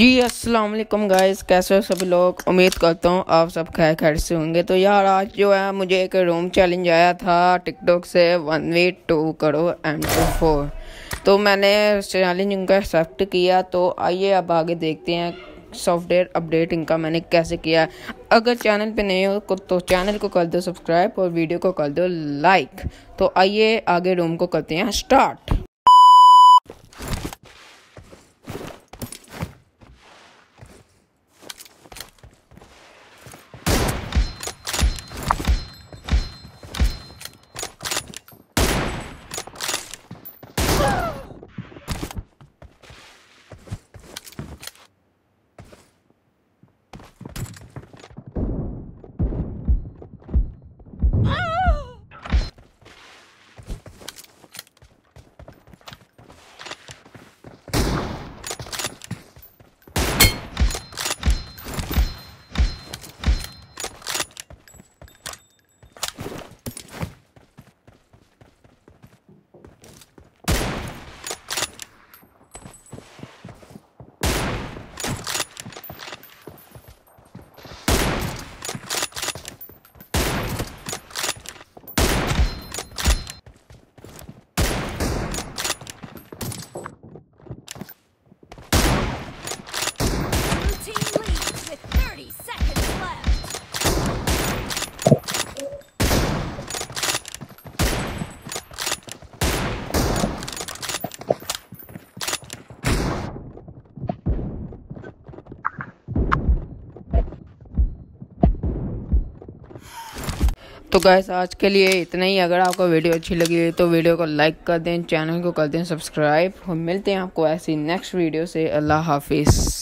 जी अस्सलाम वालेकुम गाइस कैसे हो सभी लोग उम्मीद करता हूँ आप सब खैर खैर से होंगे तो यार आज जो है मुझे एक रूम चैलेंज आया था टिकटॉक से वन वे टू करो एम टू फोर तो मैंने चैलेंज इनका एक्सेप्ट किया तो आइए अब आगे देखते हैं सॉफ्टवेयर अपडेट इनका मैंने कैसे किया अगर चैनल पे नए हो तो चैनल को कर दो सब्सक्राइब और वीडियो को कर दो लाइक तो आइए आगे रूम को करते हैं स्टार्ट तो गैस आज के लिए इतना ही अगर आपको वीडियो अच्छी लगी तो वीडियो को लाइक कर दें चैनल को कर दें सब्सक्राइब मिलते हैं आपको ऐसी नेक्स्ट वीडियो से अल्लाह हाफिज़